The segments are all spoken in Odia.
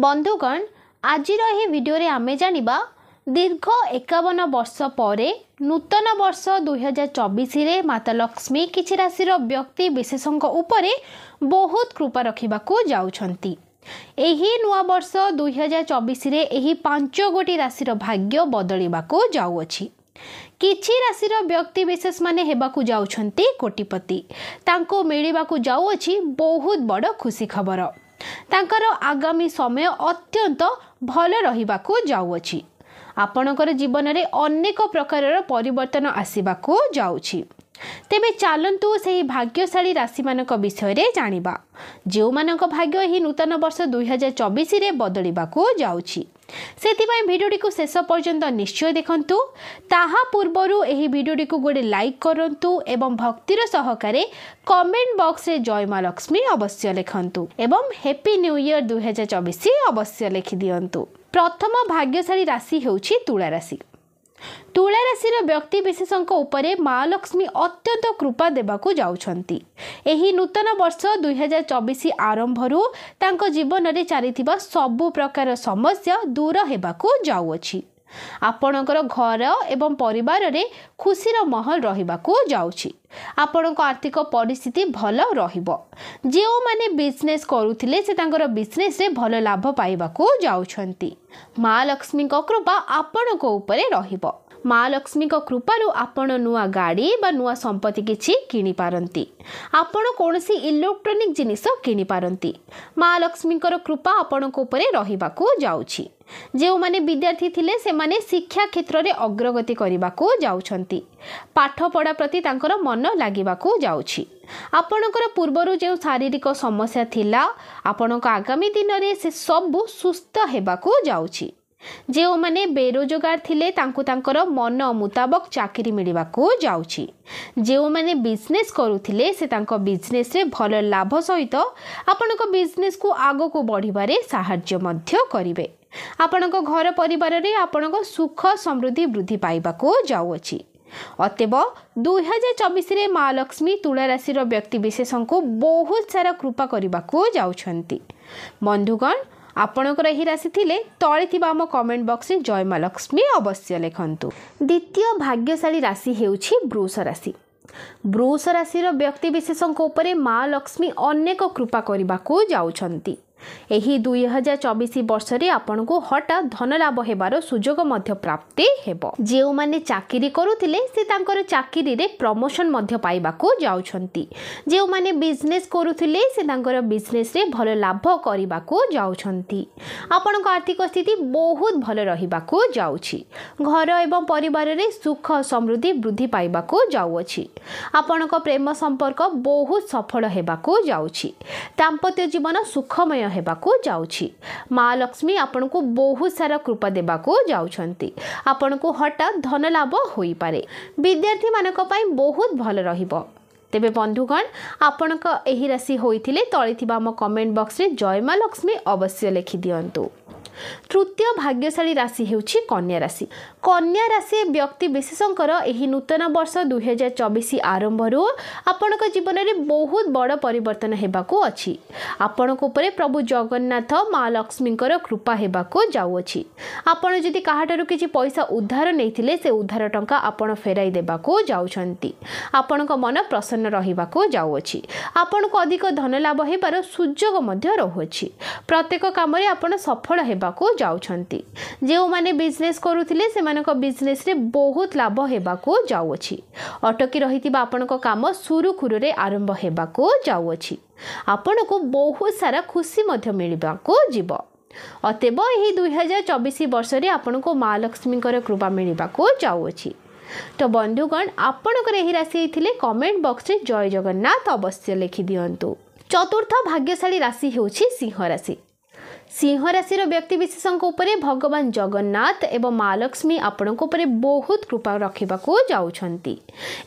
ବନ୍ଧୁଗଣ ଆଜିର ଏହି ଭିଡ଼ିଓରେ ଆମେ ଜାଣିବା ଦୀର୍ଘ ଏକାବନ ବର୍ଷ ପରେ ନୂତନ ବର୍ଷ ଦୁଇହଜାର ଚବିଶରେ ମାତା ଲକ୍ଷ୍ମୀ କିଛି ରାଶିର ବ୍ୟକ୍ତି ବିଶେଷଙ୍କ ଉପରେ ବହୁତ କୃପା ରଖିବାକୁ ଯାଉଛନ୍ତି ଏହି ନୂଆ ବର୍ଷ ଦୁଇହଜାର ଚବିଶରେ ଏହି ପାଞ୍ଚଗୋଟି ରାଶିର ଭାଗ୍ୟ ବଦଳିବାକୁ ଯାଉଅଛି କିଛି ରାଶିର ବ୍ୟକ୍ତିବିଶେଷମାନେ ହେବାକୁ ଯାଉଛନ୍ତି କୋଟିପତି ତାଙ୍କୁ ମିଳିବାକୁ ଯାଉଅଛି ବହୁତ ବଡ଼ ଖୁସି ଖବର ତାଙ୍କର ଆଗାମୀ ସମୟ ଅତ୍ୟନ୍ତ ଭଲ ରହିବାକୁ ଯାଉଅଛି ଆପଣଙ୍କର ଜୀବନରେ ଅନେକ ପ୍ରକାରର ପରିବର୍ତ୍ତନ ଆସିବାକୁ ଯାଉଛି ତେବେ ଚାଲନ୍ତୁ ସେହି ଭାଗ୍ୟଶାଳୀ ରାଶିମାନଙ୍କ ବିଷୟରେ ଜାଣିବା ଯେଉଁମାନଙ୍କ ଭାଗ୍ୟ ଏହି ନୂତନ ବର୍ଷ ଦୁଇହଜାର ଚବିଶରେ ବଦଳିବାକୁ ଯାଉଛି ସେଥିପାଇଁ ଭିଡ଼ିଓଟିକୁ ଶେଷ ପର୍ଯ୍ୟନ୍ତ ନିଶ୍ଚୟ ଦେଖନ୍ତୁ ତାହା ପୂର୍ବରୁ ଏହି ଭିଡ଼ିଓଟିକୁ ଗୋଟିଏ ଲାଇକ୍ କରନ୍ତୁ ଏବଂ ଭକ୍ତିର ସହକାରେ କମେଣ୍ଟ ବକ୍ସରେ ଜୟମା ଲକ୍ଷ୍ମୀ ଅବଶ୍ୟ ଲେଖନ୍ତୁ ଏବଂ ହେପି ନ୍ୟୁ ଇୟର୍ ଦୁଇହଜାର ଚବିଶ ଅବଶ୍ୟ ଲେଖିଦିଅନ୍ତୁ ପ୍ରଥମ ଭାଗ୍ୟଶାଳୀ ରାଶି ହେଉଛି ତୁଳା ରାଶି ତୁଳା ରାଶିର ବ୍ୟକ୍ତିବିଶେଷଙ୍କ ଉପରେ ମା ଲକ୍ଷ୍ମୀ ଅତ୍ୟନ୍ତ କୃପା ଦେବାକୁ ଯାଉଛନ୍ତି ଏହି ନୂତନ ବର୍ଷ ଦୁଇହଜାର ଚବିଶ ଆରମ୍ଭରୁ ତାଙ୍କ ଜୀବନରେ ଚାଲିଥିବା ସବୁ ପ୍ରକାର ସମସ୍ୟା ଦୂର ହେବାକୁ ଯାଉଅଛି ଆପଣଙ୍କର ଘର ଏବଂ ପରିବାରରେ ଖୁସିର ମହଲ ରହିବାକୁ ଯାଉଛି ଆପଣଙ୍କ ଆର୍ଥିକ ପରିସ୍ଥିତି ଭଲ ରହିବ ଯେଉଁମାନେ ବିଜନେସ୍ କରୁଥିଲେ ସେ ତାଙ୍କର ବିଜନେସ୍ରେ ଭଲ ଲାଭ ପାଇବାକୁ ଯାଉଛନ୍ତି ମା ଲକ୍ଷ୍ମୀଙ୍କ କୃପା ଆପଣଙ୍କ ଉପରେ ରହିବ ମା ଲକ୍ଷ୍ମୀଙ୍କ କୃପାରୁ ଆପଣ ନୂଆ ଗାଡ଼ି ବା ନୂଆ ସମ୍ପତ୍ତି କିଛି କିଣିପାରନ୍ତି ଆପଣ କୌଣସି ଇଲେକ୍ଟ୍ରୋନିକ୍ ଜିନିଷ କିଣିପାରନ୍ତି ମା ଲକ୍ଷ୍ମୀଙ୍କର କୃପା ଆପଣଙ୍କ ଉପରେ ରହିବାକୁ ଯାଉଛି ଯେଉଁମାନେ ବିଦ୍ୟାର୍ଥୀ ଥିଲେ ସେମାନେ ଶିକ୍ଷା କ୍ଷେତ୍ରରେ ଅଗ୍ରଗତି କରିବାକୁ ଯାଉଛନ୍ତି ପାଠପଢ଼ା ପ୍ରତି ତାଙ୍କର ମନ ଲାଗିବାକୁ ଯାଉଛି ଆପଣଙ୍କର ପୂର୍ବରୁ ଯେଉଁ ଶାରୀରିକ ସମସ୍ୟା ଥିଲା ଆପଣଙ୍କ ଆଗାମୀ ଦିନରେ ସେ ସବୁ ସୁସ୍ଥ ହେବାକୁ ଯାଉଛି ଯେଉଁମାନେ ବେରୋଜଗାର ଥିଲେ ତାଙ୍କୁ ତାଙ୍କର ମନ ମୁତାବକ ଚାକିରି ମିଳିବାକୁ ଯାଉଛି ଯେଉଁମାନେ ବିଜନେସ୍ କରୁଥିଲେ ସେ ତାଙ୍କ ବିଜନେସ୍ରେ ଭଲ ଲାଭ ସହିତ ଆପଣଙ୍କ ବିଜନେସ୍କୁ ଆଗକୁ ବଢ଼ିବାରେ ସାହାଯ୍ୟ ମଧ୍ୟ କରିବେ ଆପଣଙ୍କ ଘର ପରିବାରରେ ଆପଣଙ୍କ ସୁଖ ସମୃଦ୍ଧି ବୃଦ୍ଧି ପାଇବାକୁ ଯାଉଅଛି ଅତେବ ଦୁଇହଜାର ଚବିଶରେ ମା ଲକ୍ଷ୍ମୀ ତୁଳାରାଶିର ବ୍ୟକ୍ତିବିଶେଷଙ୍କୁ ବହୁତ ସାରା କୃପା କରିବାକୁ ଯାଉଛନ୍ତି ବନ୍ଧୁଗଣ ଆପଣଙ୍କର ଏହି ରାଶି ଥିଲେ ତଳେ ଥିବା ଆମ କମେଣ୍ଟ ବକ୍ସରେ ଜୟମା ଲକ୍ଷ୍ମୀ ଅବଶ୍ୟ ଲେଖନ୍ତୁ ଦ୍ୱିତୀୟ ଭାଗ୍ୟଶାଳୀ ରାଶି ହେଉଛି ବୃଷ ରାଶି ବୃଷ ରାଶିର ବ୍ୟକ୍ତିବିଶେଷଙ୍କ ଉପରେ ମା ଲକ୍ଷ୍ମୀ ଅନେକ କୃପା କରିବାକୁ ଯାଉଛନ୍ତି ଏହି ଦୁଇ ହଜାର ଚବିଶ ବର୍ଷରେ ଆପଣଙ୍କୁ ହଠାତ୍ ଧନଲାଭ ହେବାର ସୁଯୋଗ ମଧ୍ୟ ପ୍ରାପ୍ତି ହେବ ଯେଉଁମାନେ ଚାକିରି କରୁଥିଲେ ସେ ତାଙ୍କର ଚାକିରିରେ ପ୍ରମୋସନ୍ ମଧ୍ୟ ପାଇବାକୁ ଯାଉଛନ୍ତି ଯେଉଁମାନେ ବିଜନେସ୍ କରୁଥିଲେ ସେ ତାଙ୍କର ବିଜନେସ୍ରେ ଭଲ ଲାଭ କରିବାକୁ ଯାଉଛନ୍ତି ଆପଣଙ୍କ ଆର୍ଥିକ ସ୍ଥିତି ବହୁତ ଭଲ ରହିବାକୁ ଯାଉଛି ଘର ଏବଂ ପରିବାରରେ ସୁଖ ସମୃଦ୍ଧି ବୃଦ୍ଧି ପାଇବାକୁ ଯାଉଅଛି ଆପଣଙ୍କ ପ୍ରେମ ସମ୍ପର୍କ ବହୁତ ସଫଳ ହେବାକୁ ଯାଉଛି ଦାମ୍ପତ୍ୟ ଜୀବନ ସୁଖମୟ ହେବାକୁ ଯାଉଛି ମା ଲକ୍ଷ୍ମୀ ଆପଣଙ୍କୁ ବହୁତ ସାରା କୃପା ଦେବାକୁ ଯାଉଛନ୍ତି ଆପଣଙ୍କୁ ହଠାତ୍ ଧନ ଲାଭ ହୋଇପାରେ ବିଦ୍ୟାର୍ଥୀମାନଙ୍କ ପାଇଁ ବହୁତ ଭଲ ରହିବ ତେବେ ବନ୍ଧୁଗଣ ଆପଣଙ୍କ ଏହି ରାଶି ହୋଇଥିଲେ ତଳେ ଥିବା ଆମ କମେଣ୍ଟ ବକ୍ସରେ ଜୟ ମା ଲକ୍ଷ୍ମୀ ଅବଶ୍ୟ ଲେଖିଦିଅନ୍ତୁ ତୃତୀୟ ଭାଗ୍ୟଶାଳୀ ରାଶି ହେଉଛି କନ୍ୟା ରାଶି କନ୍ୟା ରାଶି ବ୍ୟକ୍ତି ବିଶେଷଙ୍କର ଏହି ନୂତନ ବର୍ଷ ଦୁଇହଜାର ଚବିଶ ଆରମ୍ଭରୁ ଆପଣଙ୍କ ଜୀବନରେ ବହୁତ ବଡ଼ ପରିବର୍ତ୍ତନ ହେବାକୁ ଅଛି ଆପଣଙ୍କ ଉପରେ ପ୍ରଭୁ ଜଗନ୍ନାଥ ମା ଲକ୍ଷ୍ମୀଙ୍କର କୃପା ହେବାକୁ ଯାଉଅଛି ଆପଣ ଯଦି କାହାଠାରୁ କିଛି ପଇସା ଉଦ୍ଧାର ନେଇଥିଲେ ସେ ଉଦ୍ଧାର ଟଙ୍କା ଆପଣ ଫେରାଇ ଦେବାକୁ ଯାଉଛନ୍ତି ଆପଣଙ୍କ ମନ ପ୍ରସନ୍ନ ରହିବାକୁ ଯାଉଅଛି ଆପଣଙ୍କୁ ଅଧିକ ଧନ ଲାଭ ହେବାର ସୁଯୋଗ ମଧ୍ୟ ରହୁଅଛି ପ୍ରତ୍ୟେକ କାମରେ ଆପଣ ସଫଳ ହେବା ହେବାକୁ ଯାଉଛନ୍ତି ଯେଉଁମାନେ ବିଜନେସ୍ କରୁଥିଲେ ସେମାନଙ୍କ ବିଜନେସ୍ରେ ବହୁତ ଲାଭ ହେବାକୁ ଯାଉଅଛି ଅଟକି ରହିଥିବା ଆପଣଙ୍କ କାମ ସୁରୁଖୁରୁରେ ଆରମ୍ଭ ହେବାକୁ ଯାଉଅଛି ଆପଣଙ୍କୁ ବହୁତ ସାରା ଖୁସି ମଧ୍ୟ ମିଳିବାକୁ ଯିବ ଅତେବ ଏହି ଦୁଇହଜାର ଚବିଶ ବର୍ଷରେ ଆପଣଙ୍କୁ ମା ଲକ୍ଷ୍ମୀଙ୍କର କୃପା ମିଳିବାକୁ ଯାଉଅଛି ତ ବନ୍ଧୁଗଣ ଆପଣଙ୍କର ଏହି ରାଶି ହେଇଥିଲେ କମେଣ୍ଟ ବକ୍ସରେ ଜୟ ଜଗନ୍ନାଥ ଅବଶ୍ୟ ଲେଖିଦିଅନ୍ତୁ ଚତୁର୍ଥ ଭାଗ୍ୟଶାଳୀ ରାଶି ହେଉଛି ସିଂହ ରାଶି ସିଂହ ରାଶିର ବ୍ୟକ୍ତିବିଶେଷଙ୍କ ଉପରେ ଭଗବାନ ଜଗନ୍ନାଥ ଏବଂ ମା ଲକ୍ଷ୍ମୀ ଆପଣଙ୍କ ଉପରେ ବହୁତ କୃପା ରଖିବାକୁ ଯାଉଛନ୍ତି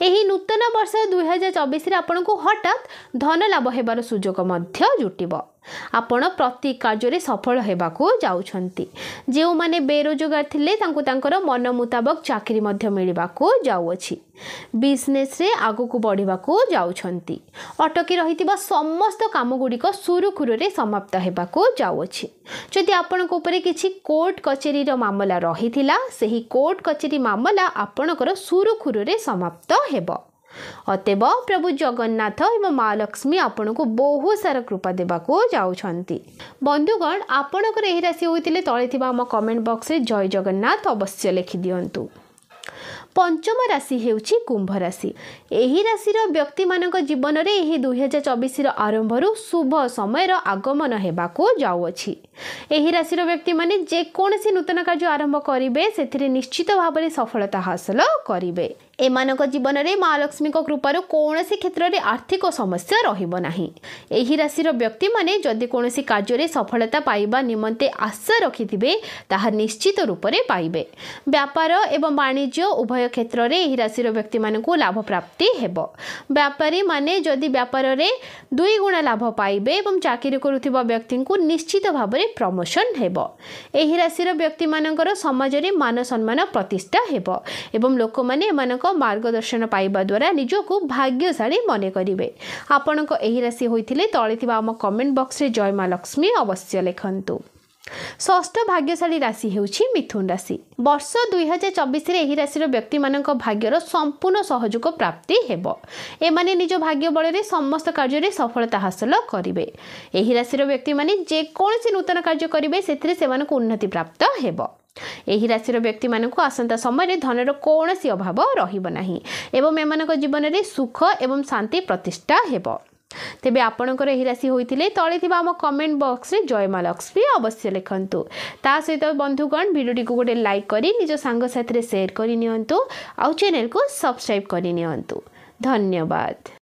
ଏହି ନୂତନ ବର୍ଷ ଦୁଇହଜାର ଚବିଶରେ ଆପଣଙ୍କୁ ହଠାତ୍ ଧନ ଲାଭ ହେବାର ସୁଯୋଗ ମଧ୍ୟ ଜୁଟିବ ଆପଣ ପ୍ରତି କାର୍ଯ୍ୟରେ ସଫଳ ହେବାକୁ ଯାଉଛନ୍ତି ଯେଉଁମାନେ ବେରୋଜଗାର ଥିଲେ ତାଙ୍କୁ ତାଙ୍କର ମନ ମୁତାବକ ଚାକିରି ମଧ୍ୟ ମିଳିବାକୁ ଯାଉଅଛି ବିଜନେସ୍ରେ ଆଗକୁ ବଢ଼ିବାକୁ ଯାଉଛନ୍ତି ଅଟକି ରହିଥିବା ସମସ୍ତ କାମଗୁଡ଼ିକ ସୁରୁଖୁରୁରେ ସମାପ୍ତ ହେବାକୁ ଯାଉଅଛି ଯଦି ଆପଣଙ୍କ ଉପରେ କିଛି କୋର୍ଟ କଚେରୀର ମାମଲା ରହିଥିଲା ସେହି କୋର୍ଟ କଚେରୀ ମାମଲା ଆପଣଙ୍କର ସୁରୁଖୁରୁରେ ସମାପ୍ତ ହେବ ଅତେବ ପ୍ରଭୁ ଜଗନ୍ନାଥ ଏବଂ ମା ଲକ୍ଷ୍ମୀ ଆପଣଙ୍କୁ ବହୁତ ସାରା କୃପା ଦେବାକୁ ଯାଉଛନ୍ତି ବନ୍ଧୁଗଣ ଆପଣଙ୍କର ଏହି ରାଶି ହୋଇଥିଲେ ତଳେ ଥିବା ଆମ କମେଣ୍ଟ ବକ୍ସରେ ଜୟ ଜଗନ୍ନାଥ ଅବଶ୍ୟ ଲେଖିଦିଅନ୍ତୁ ପଞ୍ଚମ ରାଶି ହେଉଛି କୁମ୍ଭ ରାଶି ଏହି ରାଶିର ବ୍ୟକ୍ତିମାନଙ୍କ ଜୀବନରେ ଏହି ଦୁଇହଜାର ଚବିଶର ଆରମ୍ଭରୁ ଶୁଭ ସମୟର ଆଗମନ ହେବାକୁ ଯାଉଅଛି ଏହି ରାଶିର ବ୍ୟକ୍ତିମାନେ ଯେକୌଣସି ନୂତନ କାର୍ଯ୍ୟ ଆରମ୍ଭ କରିବେ ସେଥିରେ ନିଶ୍ଚିତ ଭାବରେ ସଫଳତା ହାସଲ କରିବେ ଏମାନଙ୍କ ଜୀବନରେ ମା ଲକ୍ଷ୍ମୀଙ୍କ କୃପାରୁ କୌଣସି କ୍ଷେତ୍ରରେ ଆର୍ଥିକ ସମସ୍ୟା ରହିବ ନାହିଁ ଏହି ରାଶିର ବ୍ୟକ୍ତିମାନେ ଯଦି କୌଣସି କାର୍ଯ୍ୟରେ ସଫଳତା ପାଇବା ନିମନ୍ତେ ଆଶା ରଖିଥିବେ ତାହା ନିଶ୍ଚିତ ରୂପରେ ପାଇବେ ବ୍ୟାପାର ଏବଂ ବାଣିଜ୍ୟ ଉଭୟ କ୍ଷେତ୍ରରେ ଏହି ରାଶିର ବ୍ୟକ୍ତିମାନଙ୍କୁ ଲାଭ ପ୍ରାପ୍ତି ହେବ ବେପାରୀମାନେ ଯଦି ବ୍ୟାପାରରେ ଦୁଇ ଗୁଣା ଲାଭ ପାଇବେ ଏବଂ ଚାକିରି କରୁଥିବା ବ୍ୟକ୍ତିଙ୍କୁ ନିଶ୍ଚିତ ଭାବରେ ପ୍ରମୋସନ୍ ହେବ ଏହି ରାଶିର ବ୍ୟକ୍ତିମାନଙ୍କର ସମାଜରେ ମାନ ସମ୍ମାନ ପ୍ରତିଷ୍ଠା ହେବ ଏବଂ ଲୋକମାନେ ଏମାନଙ୍କ ଆପଣଙ୍କ ମାର୍ଗଦର୍ଶନ ପାଇବା ଦ୍ୱାରା ନିଜକୁ ଭାଗ୍ୟଶାଳୀ ମନେ କରିବେ ଆପଣଙ୍କ ଏହି ରାଶି ହୋଇଥିଲେ ତଳେ ଥିବା ଆମ କମେଣ୍ଟ ବକ୍ସରେ ଜୟ ମା ଲକ୍ଷ୍ମୀ ଅବଶ୍ୟ ଲେଖନ୍ତୁ ଷଷ୍ଠ ଭାଗ୍ୟଶାଳୀ ରାଶି ହେଉଛି ମିଥୁନ ରାଶି ବର୍ଷ ଦୁଇହଜାର ଚବିଶରେ ଏହି ରାଶିର ବ୍ୟକ୍ତିମାନଙ୍କ ଭାଗ୍ୟର ସମ୍ପୂର୍ଣ୍ଣ ସହଯୋଗ ପ୍ରାପ୍ତି ହେବ ଏମାନେ ନିଜ ଭାଗ୍ୟ ବଳରେ ସମସ୍ତ କାର୍ଯ୍ୟରେ ସଫଳତା ହାସଲ କରିବେ ଏହି ରାଶିର ବ୍ୟକ୍ତିମାନେ ଯେକୌଣସି ନୂତନ କାର୍ଯ୍ୟ କରିବେ ସେଥିରେ ସେମାନଙ୍କୁ ଉନ୍ନତି ପ୍ରାପ୍ତ ହେବ ଏହି ରାଶିର ବ୍ୟକ୍ତିମାନଙ୍କୁ ଆସନ୍ତା ସମୟରେ ଧନର କୌଣସି ଅଭାବ ରହିବ ନାହିଁ ଏବଂ ଏମାନଙ୍କ ଜୀବନରେ ସୁଖ ଏବଂ ଶାନ୍ତି ପ୍ରତିଷ୍ଠା ହେବ ତେବେ ଆପଣଙ୍କର ଏହି ରାଶି ହୋଇଥିଲେ ତଳେ ଥିବା ଆମ କମେଣ୍ଟ ବକ୍ସରେ ଜୟମା ଲକ୍ଷ୍ମୀ ଅବଶ୍ୟ ଲେଖନ୍ତୁ ତା ସହିତ ବନ୍ଧୁଗଣ ଭିଡ଼ିଓଟିକୁ ଗୋଟେ ଲାଇକ୍ କରି ନିଜ ସାଙ୍ଗସାଥିରେ ସେୟାର କରିନିଅନ୍ତୁ ଆଉ ଚ୍ୟାନେଲକୁ ସବସ୍କ୍ରାଇବ୍ କରିନିଅନ୍ତୁ ଧନ୍ୟବାଦ